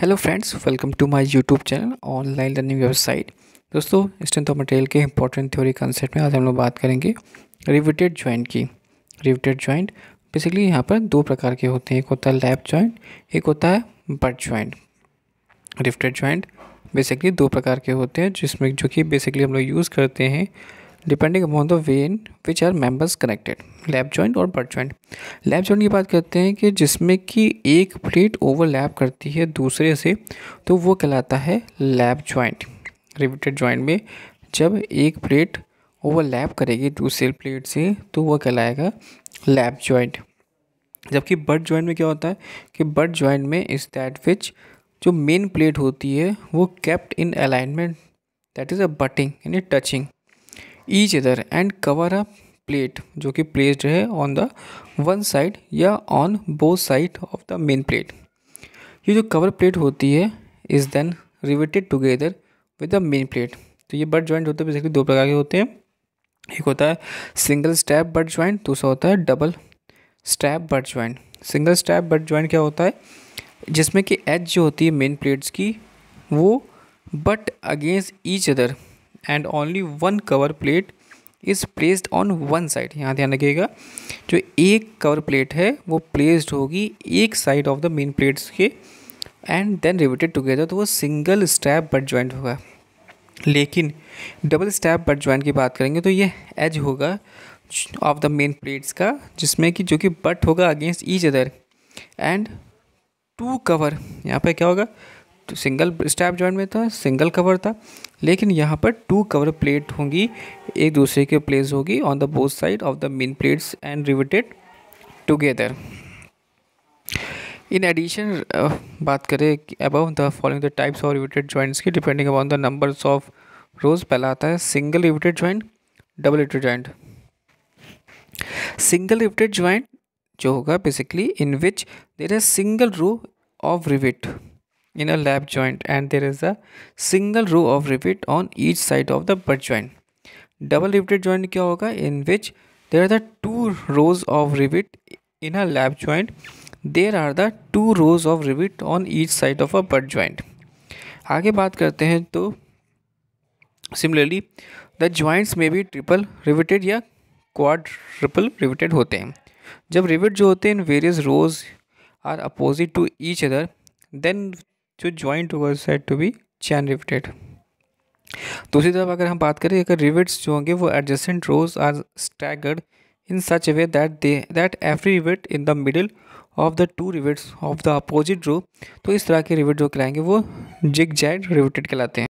Hello friends welcome to my YouTube channel online learning website दोस्तों strength तो of material के important theory concept में आज हम लोग बात करेंगे रिविटेड जॉइंट की रिविटेड जॉइंट बेसिकली यहाँ पर दो प्रकार के होते हैं एक होता है लैप जॉइंट एक होता है but joint riveted joint basically दो प्रकार के होते हैं जिसमें जो कि बेसिकली हम लोग यूज़ करते हैं depending upon the way in which are members connected lap joint और बर्ड जॉइंट लैप जॉइंट की बात करते हैं कि जिसमें कि एक प्लेट ओवरलैप करती है दूसरे से तो वो कहलाता है लैप जॉइंट रिविटेड जॉइंट में जब एक प्लेट ओवरलैप करेगी दूसरे प्लेट से तो वह कहलाएगा लैप जॉइंट जबकि बर्ड जॉइंट में क्या होता है कि बर्ड जॉइंट में इज़ दैट विच जो मेन प्लेट होती है वो kept in alignment that is a butting यानी touching each other and cover a plate जो कि प्लेस्ड है ऑन द वन साइड या on both side of the main plate ये जो कवर प्लेट होती है is then riveted together with the main plate तो ये बट ज्वाइंट होते हैं बेसिकली दो प्रकार के होते हैं एक होता है सिंगल स्टैप बट ज्वाइंट दूसरा होता है double step butt joint single step butt joint क्या होता है जिसमें कि एज जो होती है मेन प्लेट्स की वो butt against each other and only one cover plate is placed on one side यहाँ ध्यान रखिएगा जो एक कवर प्लेट है वो प्लेस्ड होगी एक side of the main plates के एंड देन रिवेटेड टुगेदर तो वो सिंगल स्टैप बट ज्वाइंट होगा लेकिन डबल स्टैप बट ज्वाइंट की बात करेंगे तो ये एज होगा ऑफ द मेन प्लेट्स का जिसमें कि जो कि बट होगा against each other and two cover यहाँ पर क्या होगा सिंगल स्टैप जॉइंट में था सिंगल कवर था लेकिन यहाँ पर टू कवर प्लेट होंगी एक दूसरे के प्लेस होगी on the both side of the main plates and riveted together in addition बात करें about the following the types of riveted joints की depending upon the numbers of rows पहला आता है single riveted joint double riveted joint single riveted joint जो होगा basically in which there a single row of rivet in a lap joint and there is a single row of rivet on each side of the butt joint. Double riveted joint क्या होगा in which there are the two rows of rivet in a lap joint. There are the two rows of rivet on each side of a butt joint. आगे बात करते हैं तो similarly the joints में भी triple riveted या quad triple riveted होते हैं जब रिविट जो होते हैं in various rows are opposite to each other then जो जॉइंट होगा said to be chain riveted दूसरी तरफ अगर हम बात करें अगर रिविट्स जो होंगे वो adjacent rows are staggered in such way that they that every rivet in the middle of the two rivets of the opposite row तो इस तरह के रिविट जो कहलाएंगे वो जिग जैड रिविटेड कहलाते हैं